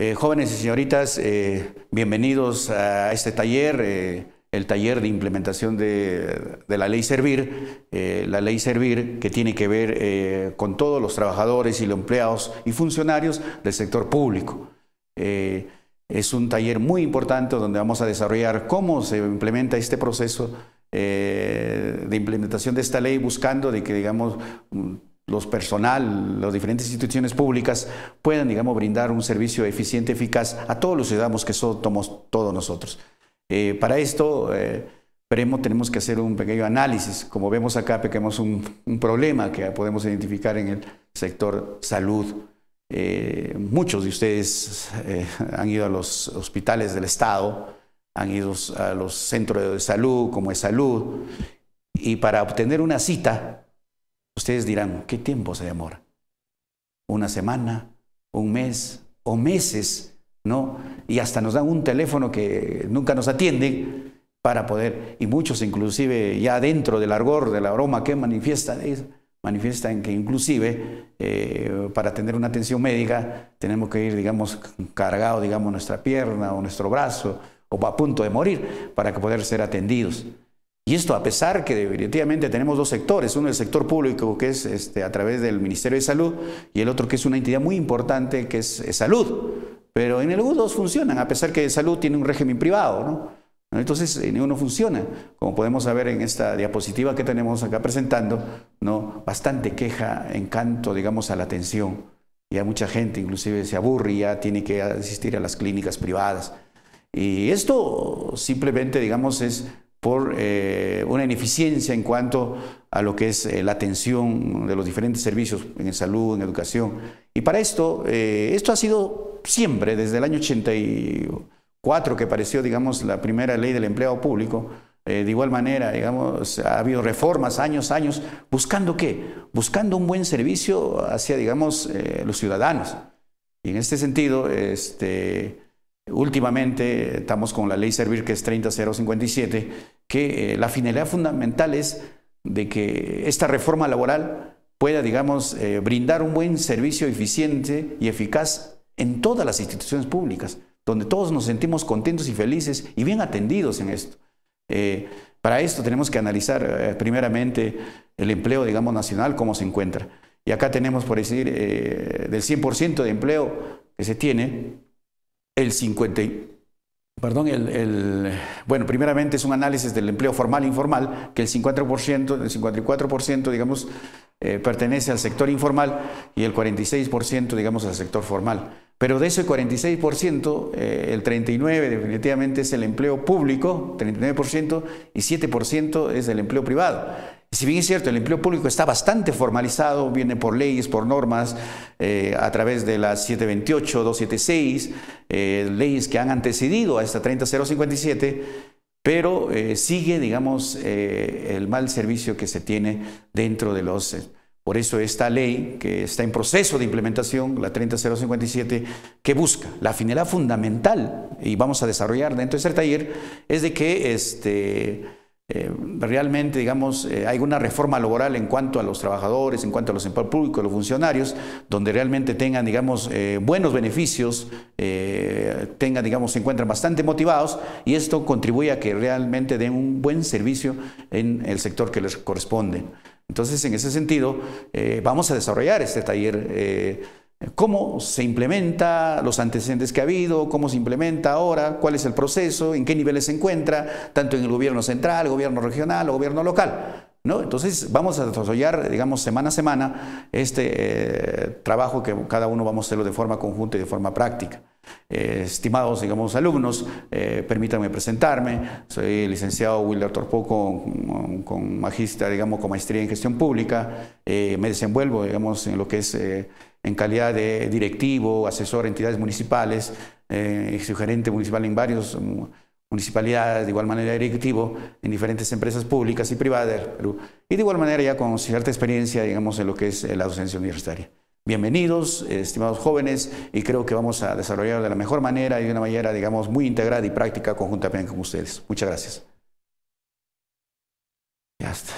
Eh, jóvenes y señoritas, eh, bienvenidos a este taller, eh, el taller de implementación de, de la ley Servir, la ley Servir que tiene que ver con todos los trabajadores y los empleados y funcionarios del sector público. es un taller muy importante donde vamos a desarrollar cómo se implementa este proceso de implementación de esta ley buscando de que, digamos, los personal, las diferentes instituciones públicas puedan, digamos, brindar un servicio eficiente, eficaz a todos los ciudadanos que somos todos nosotros. Eh, para esto, eh, tenemos que hacer un pequeño análisis. Como vemos acá, tenemos un, un problema que podemos identificar en el sector salud. Eh, muchos de ustedes eh, han ido a los hospitales del Estado, han ido a los centros de salud, como es salud, y para obtener una cita, Ustedes dirán, ¿qué tiempo se demora? ¿Una semana? ¿Un mes? ¿O meses? ¿No? Y hasta nos dan un teléfono que nunca nos atiende para poder, y muchos inclusive ya dentro del argor, del aroma que manifiestan, manifiestan que inclusive eh, para tener una atención médica tenemos que ir, digamos, cargado, digamos, nuestra pierna o nuestro brazo, o a punto de morir, para que poder ser atendidos. Y esto a pesar que definitivamente tenemos dos sectores, uno el sector público que es este, a través del Ministerio de Salud y el otro que es una entidad muy importante que es, salud. Pero en el U dos funcionan, a pesar que salud tiene un régimen privado, ¿no? Entonces, en funciona, como podemos ver en esta diapositiva que tenemos acá presentando, ¿no? bastante queja, encanto, digamos, a la atención. Y a mucha gente inclusive se aburre ya tiene que asistir a las clínicas privadas. Y esto simplemente, digamos, es por eh, una ineficiencia en cuanto a lo que es eh, la atención de los diferentes servicios en salud, en educación. Y para esto, eh, esto ha sido siempre, desde el año 84 que apareció, digamos, la primera ley del empleo público, de igual manera, digamos, ha habido reformas años, años, buscando qué? Buscando un buen servicio hacia, digamos, los ciudadanos. Y en este sentido, este, Últimamente estamos con la ley Servir, que es 30057, que eh, la finalidad fundamental es de que esta reforma laboral pueda, digamos, eh, brindar un buen servicio eficiente y eficaz en todas las instituciones públicas, donde todos nos sentimos contentos y felices y bien atendidos en esto. Eh, para esto tenemos que analizar primeramente el empleo, digamos, nacional, cómo se encuentra. Y acá tenemos, por decir, del 100% de empleo que se tiene, el 50, perdón, el, el, bueno, primeramente es un análisis del empleo formal e informal, que el 50%, el 54%, digamos, eh, pertenece al sector informal y el 46%, digamos, al sector formal. Pero de ese 46%, eh, el 39% definitivamente es el empleo público, 39%, y 7% es el empleo privado. Si bien es cierto, el empleo público está bastante formalizado, viene por leyes, por normas, eh, a través de las 728, 276, leyes que han antecedido a esta 30057, pero eh, sigue, digamos, eh, el mal servicio que se tiene dentro de los... Por eso esta ley que está en proceso de implementación, la 30057, que busca la finalidad fundamental, y vamos a desarrollar dentro de este taller, es de que este, eh, realmente, digamos, eh, hay una reforma laboral en cuanto a los trabajadores, en cuanto a los empleados públicos, los funcionarios, donde realmente tengan, digamos, eh, buenos beneficios, tengan, digamos, se encuentran bastante motivados y esto contribuye a que realmente den un buen servicio en el sector que les corresponde. Entonces, en ese sentido, vamos a desarrollar este taller cómo se implementa, los antecedentes que ha habido, cómo se implementa ahora, cuál es el proceso, en qué niveles se encuentra, tanto en el gobierno central, gobierno regional o gobierno local. Entonces vamos a desarrollar, digamos, semana a semana este eh, trabajo que cada uno vamos a hacerlo de forma conjunta y de forma práctica. Eh, estimados, digamos, alumnos, eh, permítanme presentarme. Soy licenciado Wilder Torpoco con, con digamos, con maestría en gestión pública. Eh, me desenvuelvo, digamos, en lo que es en calidad de directivo, asesor a entidades municipales, gerente municipal en varios mm, municipalidades, de igual manera directivo en diferentes empresas públicas y privadas Perú. Y de igual manera ya con cierta experiencia, digamos, en lo que es la docencia universitaria. Bienvenidos, estimados jóvenes, y creo que vamos a desarrollar de la mejor manera y de una manera, digamos, muy integrada y práctica conjuntamente con ustedes. Muchas gracias. Ya está.